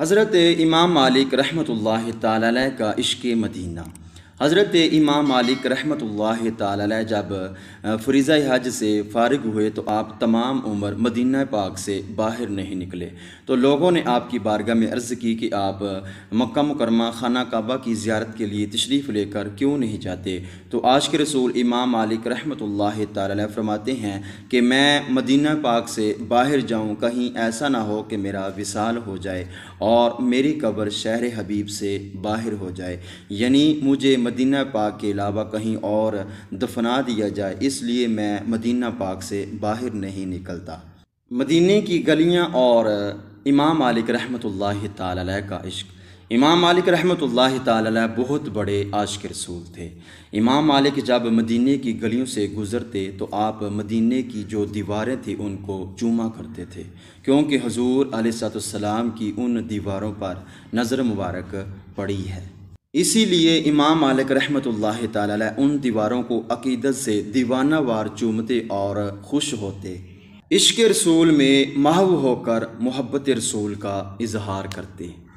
हज़रत इमाम मालिक रहमत ला का इश्क मदीना हज़रत इमाम मालिक रहमत ला जब फरीज़ा हज से फारग हुए तो आप तमाम उम्र मदीना पाक से बाहर नहीं निकले तो लोगों ने आपकी बारगाह में अर्ज़ की कि आप मक्का मुकरमा खाना काबा की ज्यारत के लिए तशरीफ़ लेकर क्यों नहीं जाते तो आज के रसूल इमाम मालिक रहमत ला फरमाते हैं कि मैं मदीना पाक से बाहर जाऊँ कहीं ऐसा ना हो कि मेरा विशाल हो जाए और मेरी कबर शहर हबीब से बाहर हो जाए यानी मुझे मदीना पाक के अलावा कहीं और दफना दिया जाए इसलिए मैं मदीना पाक से बाहर नहीं निकलता मदीने की गलियां और इमाम मालिक रहमत ताल का इश्क इमाम मालिक रहमत ताल बहुत बड़े आशिक रसूल थे इमाम मालिक जब मदीने की गलियों से गुज़रते तो आप मदीने की जो दीवारें थी उनको चूमा करते थे क्योंकि हजूर सलाम की उन दीवारों पर नज़र मुबारक पड़ी है इसीलिए इमाम मालिक रहमत उन दीवारों को अकीदत से दीवाना वार चूमते और खुश होते इश्क रसूल में महव होकर मोहब्बत रसूल का इजहार करते